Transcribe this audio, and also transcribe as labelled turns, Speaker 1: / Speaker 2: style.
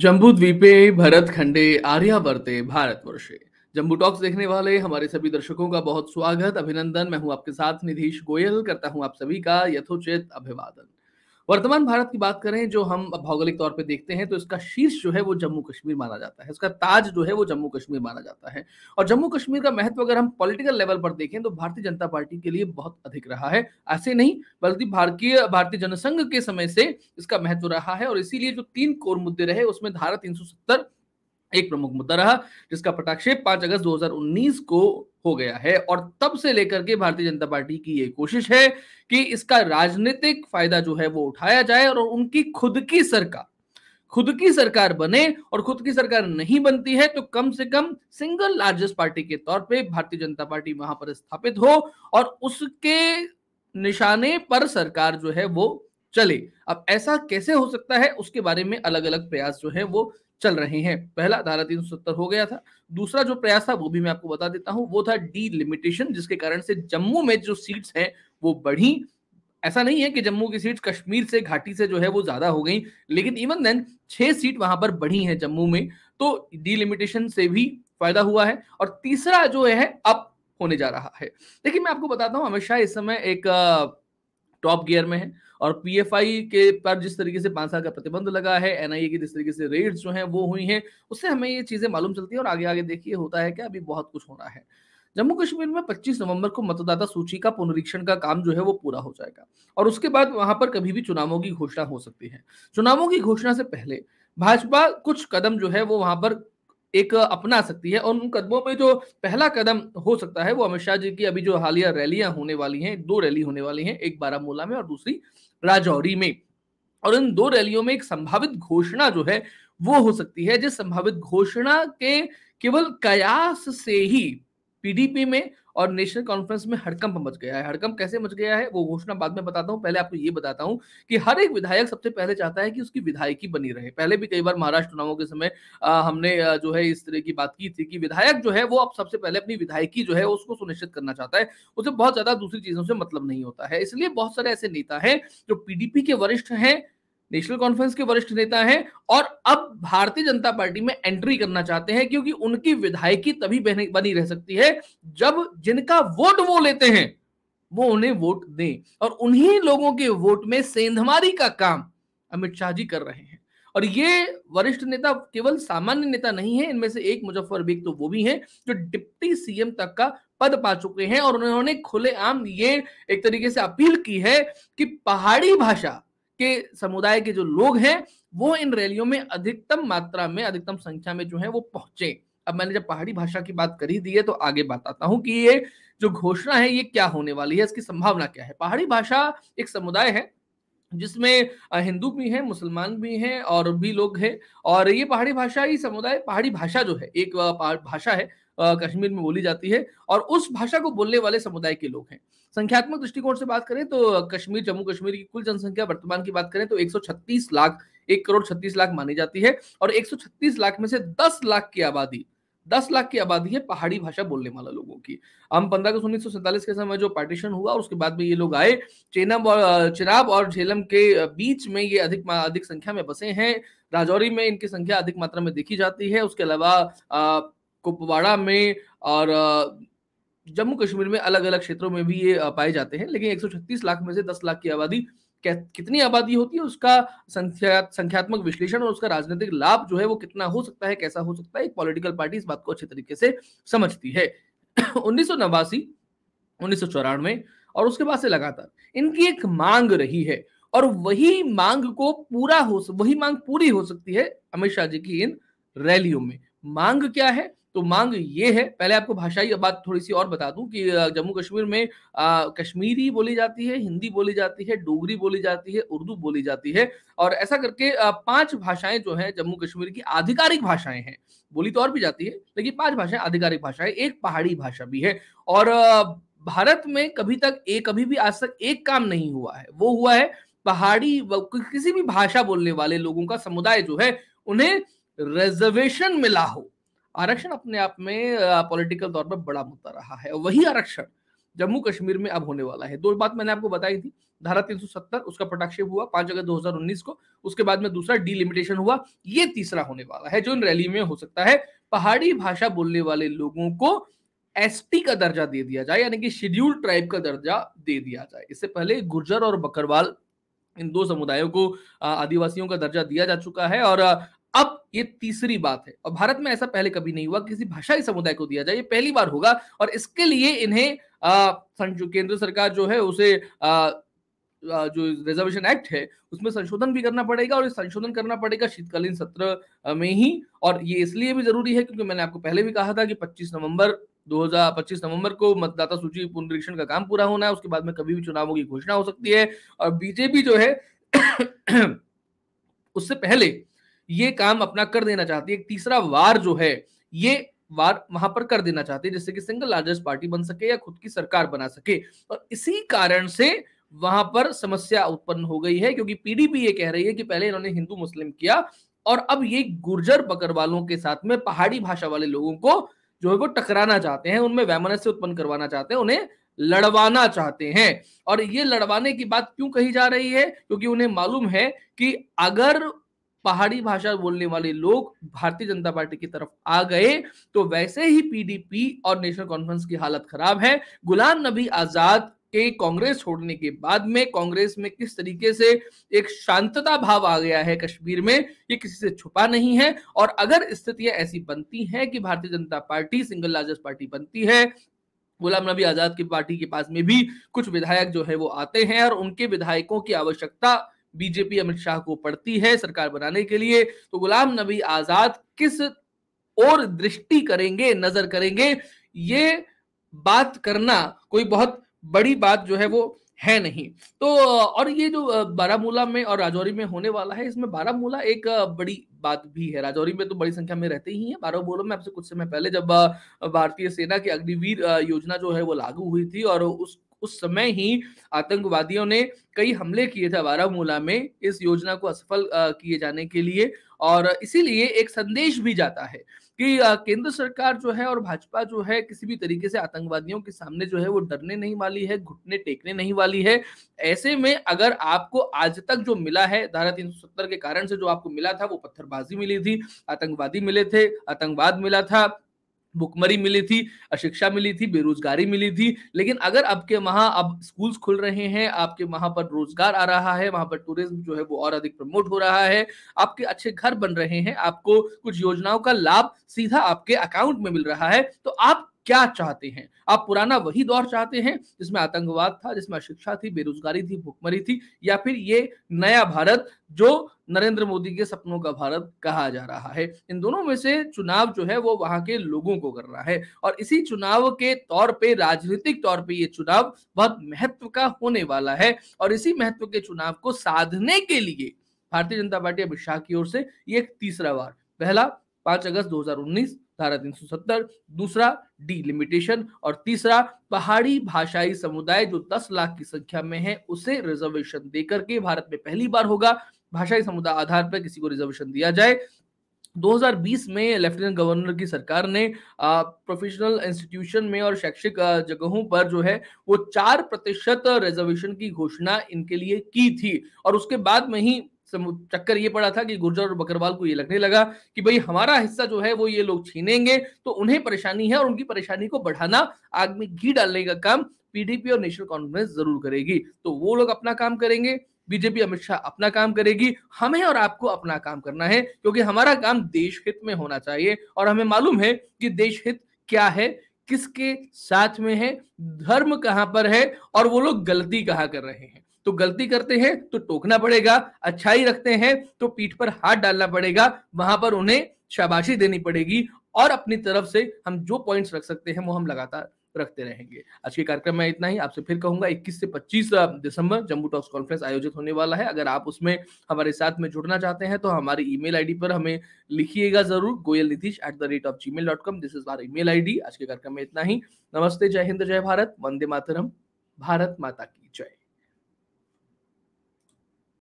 Speaker 1: जम्बू द्वीपे भरत खंडे आर्यावर्ते भारतवर्षे जम्बू टॉक्स देखने वाले हमारे सभी दर्शकों का बहुत स्वागत अभिनंदन मैं हूं आपके साथ निधीश गोयल करता हूं आप सभी का यथोचित अभिवादन वर्तमान भारत की बात करें जो हम भौगोलिक तौर पे देखते हैं तो इसका शीर्ष जो है वो जम्मू कश्मीर माना जाता है इसका ताज जो है वो जम्मू कश्मीर माना जाता है और जम्मू कश्मीर का महत्व अगर हम पॉलिटिकल लेवल पर देखें तो भारतीय जनता पार्टी के लिए बहुत अधिक रहा है ऐसे नहीं बल्कि भारतीय भारतीय जनसंघ के समय से इसका महत्व रहा है और इसीलिए जो तीन कोर मुद्दे रहे उसमें धारा तीन एक प्रमुख मुद्दा रहा जिसका पटाक्षेप पांच अगस्त 2019 को हो गया है और तब से लेकर के भारतीय जनता पार्टी की ये कोशिश है कि इसका राजनीतिक फायदा जो है वो उठाया जाए और उनकी खुद की सरकार खुद की सरकार बने और खुद की सरकार नहीं बनती है तो कम से कम सिंगल लार्जेस्ट पार्टी के तौर पे भारतीय जनता पार्टी वहां पर स्थापित हो और उसके निशाने पर सरकार जो है वो चले अब ऐसा कैसे हो सकता है उसके बारे में अलग अलग प्रयास जो है वो चल रहे हैं पहला धारा तीन हो गया था दूसरा जो प्रयास था वो भी मैं आपको बता देता हूं वो था डीलिमिटेशन जिसके कारण से जम्मू में जो सीट्स हैं वो बढ़ी ऐसा नहीं है कि जम्मू की सीट कश्मीर से घाटी से जो है वो ज्यादा हो गई लेकिन इवन देन छह सीट वहां पर बढ़ी है जम्मू में तो डीलिमिटेशन से भी फायदा हुआ है और तीसरा जो है अब होने जा रहा है देखिए मैं आपको बताता अमित हमेशा इस समय एक टॉप गियर में है और पीएफआई के पर जिस तरीके से पांच साल का प्रतिबंध लगा है एनआईए की जिस तरीके से रेड जो है वो हुई है उससे हमें ये चीजें मालूम चलती है और आगे आगे देखिए होता है क्या अभी बहुत कुछ होना है जम्मू कश्मीर में 25 नवंबर को मतदाता सूची का पुनरीक्षण का काम जो है वो पूरा हो जाएगा और उसके बाद वहां पर कभी भी चुनावों की घोषणा हो सकती है चुनावों की घोषणा से पहले भाजपा कुछ कदम जो है वो वहां पर एक अपना सकती है और उन कदमों में जो पहला कदम हो सकता है वो अमित शाह जी की अभी जो हालिया रैलियां होने वाली हैं दो रैली होने वाली हैं एक बारामूला में और दूसरी राजौरी में और इन दो रैलियों में एक संभावित घोषणा जो है वो हो सकती है जिस संभावित घोषणा के केवल कयास से ही पीडीपी में और नेशनल कॉन्फ्रेंस में हड़कंप मच गया है हड़कंप कैसे मच गया है वो घोषणा बाद में बताता हूँ पहले आपको ये बताता हूँ कि हर एक विधायक सबसे पहले चाहता है कि उसकी विधायकी बनी रहे पहले भी कई बार महाराष्ट्र चुनावों के समय आ, हमने जो है इस तरह की बात की थी कि विधायक जो है वो अब सबसे पहले अपनी विधायकी जो है उसको सुनिश्चित करना चाहता है उसे बहुत ज्यादा दूसरी चीजों से मतलब नहीं होता है इसलिए बहुत सारे ऐसे नेता है जो पीडीपी के वरिष्ठ हैं नेशनल कॉन्फ्रेंस के वरिष्ठ नेता हैं और अब भारतीय जनता पार्टी में एंट्री करना चाहते हैं क्योंकि उनकी विधायकी तभी बनी रह सकती है जब जिनका वोट वो लेते हैं वो उन्हें वोट दें और उन्हीं लोगों के वोट में सेंधमारी का काम अमित शाह जी कर रहे हैं और ये वरिष्ठ नेता केवल सामान्य नेता नहीं है इनमें से एक मुजफ्फर बेग तो वो भी हैं जो डिप्टी सीएम तक का पद पा चुके हैं और उन्होंने खुलेआम ये एक तरीके से अपील की है कि पहाड़ी भाषा के समुदाय के जो लोग हैं वो इन रैलियों में अधिकतम मात्रा में अधिकतम संख्या में जो है वो पहुंचे अब मैंने जब पहाड़ी भाषा की बात करी दी है तो आगे बताता हूं कि ये जो घोषणा है ये क्या होने वाली है इसकी संभावना क्या है पहाड़ी भाषा एक समुदाय है जिसमें हिंदू भी हैं मुसलमान भी हैं और भी लोग हैं और ये पहाड़ी भाषा ही समुदाय पहाड़ी भाषा जो है एक भाषा है कश्मीर में बोली जाती है और उस भाषा को बोलने वाले समुदाय के लोग हैं संख्यात्मक दृष्टिकोण से बात करें तो कश्मीर जम्मू कश्मीर की कुल जनसंख्या वर्तमान की बात करें तो 136 लाख एक करोड़ 36 लाख मानी जाती है और 136 लाख में से 10 लाख की आबादी 10 लाख की आबादी है पहाड़ी भाषा बोलने वाले लोगों की हम पंद्रह अगस्त उन्नीस के समय जो पार्टीशन हुआ उसके बाद में ये लोग आए चेनाब और चिनाब और झेलम के बीच में ये अधिक अधिक संख्या में बसे हैं राजौरी में इनकी संख्या अधिक मात्रा में देखी जाती है उसके अलावा कुपवाड़ा में और जम्मू कश्मीर में अलग अलग क्षेत्रों में भी ये पाए जाते हैं लेकिन 136 लाख में से 10 लाख की आबादी कितनी आबादी होती है उसका संख्या संख्यात्मक विश्लेषण और उसका राजनीतिक लाभ जो है वो कितना हो सकता है कैसा हो सकता है एक पॉलिटिकल पार्टी इस बात को अच्छे तरीके से समझती है उन्नीस सौ नवासी उन्नीस सौ चौरानवे और उसके बाद से लगातार इनकी एक मांग रही है और वही मांग को पूरा हो वही मांग पूरी हो सकती है अमित शाह जी की इन रैलियों में मांग क्या है तो मांग ये है पहले आपको भाषाई बात थोड़ी सी और बता दूं कि जम्मू कश्मीर में आ, कश्मीरी बोली जाती है हिंदी बोली जाती है डोगरी बोली जाती है उर्दू बोली जाती है और ऐसा करके पांच भाषाएं जो है जम्मू कश्मीर की आधिकारिक भाषाएं हैं बोली तो और भी जाती है लेकिन पांच भाषाएं आधिकारिक भाषा है एक पहाड़ी भाषा भी है और भारत में कभी तक एक कभी भी आज तक एक काम नहीं हुआ है वो हुआ है पहाड़ी किसी भी भाषा बोलने वाले लोगों का समुदाय जो है उन्हें रिजर्वेशन मिला हो आरक्षण अपने आप में पॉलिटिकल तौर पर बड़ा मुद्दा रहा है वही आरक्षण जम्मू कश्मीर में अब होने वाला है दो बात मैंने आपको बताई थी धारा 370 उसका प्रकाशित हुआ पांच अगस्त 2019 को उसके बाद में दूसरा डिलिमिटेशन हुआ ये तीसरा होने वाला है जो इन रैली में हो सकता है पहाड़ी भाषा बोलने वाले लोगों को एस का दर्जा दे दिया जाए यानी कि शेड्यूल ट्राइब का दर्जा दे दिया जाए इससे पहले गुर्जर और बकरवाल इन दो समुदायों को आदिवासियों का दर्जा दिया जा चुका है और अब ये तीसरी बात है और भारत में ऐसा पहले कभी नहीं हुआ किसी भाषाई समुदाय को दिया जाए ये पहली बार होगा और इसके लिए इन्हें केंद्र सरकार जो है उसे आ, जो रिजर्वेशन एक्ट है उसमें संशोधन भी करना पड़ेगा और संशोधन करना पड़ेगा शीतकालीन सत्र में ही और ये इसलिए भी जरूरी है क्योंकि मैंने आपको पहले भी कहा था कि 25 नवंबर 2025 नवंबर को मतदाता सूची पुनरीक्षण का काम पूरा होना है उसके बाद में कभी भी चुनावों की घोषणा हो सकती है और बीजेपी जो है उससे पहले ये काम अपना कर देना चाहती है एक तीसरा वार जो है ये वार वहां पर कर देना चाहती है जिससे कि सिंगल लार्जेस्ट पार्टी बन सके या खुद की सरकार बना सके और इसी कारण से वहां पर समस्या उत्पन्न हो गई है क्योंकि पीडीपी ये कह रही है कि पहले इन्होंने हिंदू मुस्लिम किया और अब ये गुर्जर बकरवालों के साथ में पहाड़ी भाषा वाले लोगों को जो है वो टकराना चाहते हैं उनमें वैमनस्य उत्पन्न करवाना चाहते हैं उन्हें लड़वाना चाहते हैं और ये लड़वाने की बात क्यों कही जा रही है क्योंकि उन्हें मालूम है कि अगर पहाड़ी भाषा बोलने वाले लोग भारतीय जनता पार्टी की तरफ आ गए तो वैसे ही पीडीपी और नेशनल कॉन्फ्रेंस की हालत खराब है गुलाम नबी आजाद के कांग्रेस छोड़ने के बाद में कांग्रेस में किस तरीके से एक शांतता भाव आ गया है कश्मीर में ये किसी से छुपा नहीं है और अगर स्थितियां ऐसी बनती हैं कि भारतीय जनता पार्टी सिंगल लार्जेस्ट पार्टी बनती है गुलाम नबी आजाद की पार्टी के पास में भी कुछ विधायक जो है वो आते हैं और उनके विधायकों की आवश्यकता बीजेपी अमित शाह को पड़ती है सरकार बनाने के लिए तो गुलाम नबी आजाद किस और दृष्टि करेंगे नजर करेंगे ये बात करना कोई बहुत बड़ी बात जो है वो है नहीं तो और ये जो बारामूला में और राजौरी में होने वाला है इसमें बारामूला एक बड़ी बात भी है राजौरी में तो बड़ी संख्या में रहते ही है बारामूला में आपसे कुछ समय पहले जब भारतीय सेना की अग्निवीर योजना जो है वो लागू हुई थी और उस उस समय ही आतंकवादियों ने कई हमले किए थे बारामूला में इस योजना को असफल किए जाने के लिए और इसीलिए एक संदेश भी जाता है कि केंद्र सरकार जो है और भाजपा जो है किसी भी तरीके से आतंकवादियों के सामने जो है वो डरने नहीं वाली है घुटने टेकने नहीं वाली है ऐसे में अगर आपको आज तक जो मिला है धारा तीन के कारण से जो आपको मिला था वो पत्थरबाजी मिली थी आतंकवादी मिले थे आतंकवाद मिला था भुखमरी मिली थी अशिक्षा मिली थी बेरोजगारी मिली थी लेकिन अगर आपके वहां अब स्कूल्स खुल रहे हैं आपके वहां पर रोजगार आ रहा है वहां पर टूरिज्म जो है वो और अधिक प्रमोट हो रहा है आपके अच्छे घर बन रहे हैं आपको कुछ योजनाओं का लाभ सीधा आपके अकाउंट में मिल रहा है तो आप क्या चाहते हैं आप पुराना वही दौर चाहते हैं जिसमें आतंकवाद था जिसमें शिक्षा थी बेरोजगारी थी भुखमरी थी या फिर ये नया भारत जो नरेंद्र मोदी के सपनों का भारत कहा जा रहा है इन दोनों में से चुनाव जो है वो वहां के लोगों को करना है और इसी चुनाव के तौर पे राजनीतिक तौर पे ये चुनाव बहुत महत्व का होने वाला है और इसी महत्व के चुनाव को साधने के लिए भारतीय जनता पार्टी अमित शाह की ओर से ये तीसरा बार पहला पांच अगस्त दो धारा 370 दूसरा डिलिमिटेशन और तीसरा पहाड़ी भाषाई समुदाय जो 10 लाख की संख्या में है उसे रिजर्वेशन देकर के भारत में पहली बार होगा भाषाई समुदाय आधार पर किसी को रिजर्वेशन दिया जाए 2020 में लेफ्टिनेंट गवर्नर की सरकार ने प्रोफेशनल इंस्टीट्यूशन में और शैक्षिक जगहों पर जो है वो चार प्रतिशत रिजर्वेशन की घोषणा इनके लिए की थी और उसके बाद में ही चक्कर ये पड़ा था कि गुर्जर और बकरवाल को ये लगने लगा कि भाई हमारा हिस्सा जो है वो ये लोग छीनेंगे तो उन्हें परेशानी है और उनकी परेशानी को बढ़ाना आग में घी डालने का काम पीडीपी और नेशनल कॉन्फ्रेंस जरूर करेगी तो वो लोग अपना काम करेंगे बीजेपी अमित शाह अपना काम करेगी हमें और आपको अपना काम करना है क्योंकि हमारा काम देश हित में होना चाहिए और हमें मालूम है कि देश हित क्या है किसके साथ में है धर्म कहां पर है और वो लोग गलती कहां कर रहे हैं तो गलती करते हैं तो टोकना पड़ेगा अच्छाई रखते हैं तो पीठ पर हाथ डालना पड़ेगा वहां पर उन्हें शाबाशी देनी पड़ेगी और अपनी तरफ से हम जो पॉइंट्स रख सकते हैं वो हम लगातार रखते रहेंगे आज के कार्यक्रम में इतना ही आपसे फिर कहूंगा 21 से 25 दिसंबर जम्मू टॉक्स कॉन्फ्रेंस आयोजित होने वाला है अगर आप उसमें हमारे साथ में जुड़ना चाहते हैं तो हमारी ईमेल आईडी पर हमें लिखिएगा जरूर Goyal Nitish at the rate of Gmail dot com this is our email आज के कार्यक्रम में इतना ही नमस्ते जय हिंद जय भारत वंदे मातरम भारत माता की